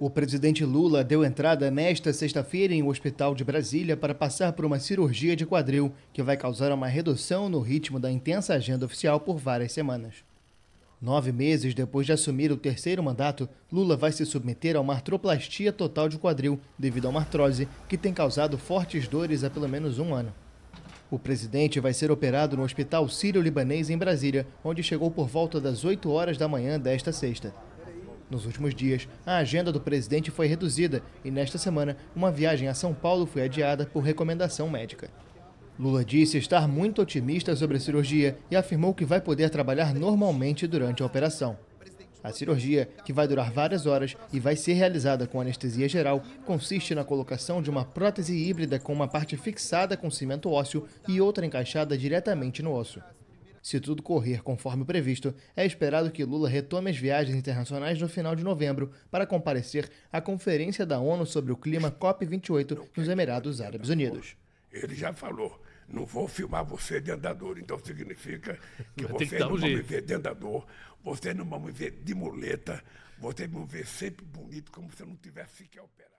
O presidente Lula deu entrada nesta sexta-feira em um hospital de Brasília para passar por uma cirurgia de quadril, que vai causar uma redução no ritmo da intensa agenda oficial por várias semanas. Nove meses depois de assumir o terceiro mandato, Lula vai se submeter a uma artroplastia total de quadril devido a uma artrose que tem causado fortes dores há pelo menos um ano. O presidente vai ser operado no Hospital Sírio-Libanês em Brasília, onde chegou por volta das 8 horas da manhã desta sexta. Nos últimos dias, a agenda do presidente foi reduzida e, nesta semana, uma viagem a São Paulo foi adiada por recomendação médica. Lula disse estar muito otimista sobre a cirurgia e afirmou que vai poder trabalhar normalmente durante a operação. A cirurgia, que vai durar várias horas e vai ser realizada com anestesia geral, consiste na colocação de uma prótese híbrida com uma parte fixada com cimento ósseo e outra encaixada diretamente no osso. Se tudo correr conforme previsto, é esperado que Lula retome as viagens internacionais no final de novembro para comparecer à Conferência da ONU sobre o Clima COP28 nos Emirados Árabes Unidos. Ele já falou. Não vou filmar você de andador, então significa que você que não um vai me ver de andador, você não vai me ver de muleta, você vai me ver sempre bonito, como se eu não tivesse sequer operado.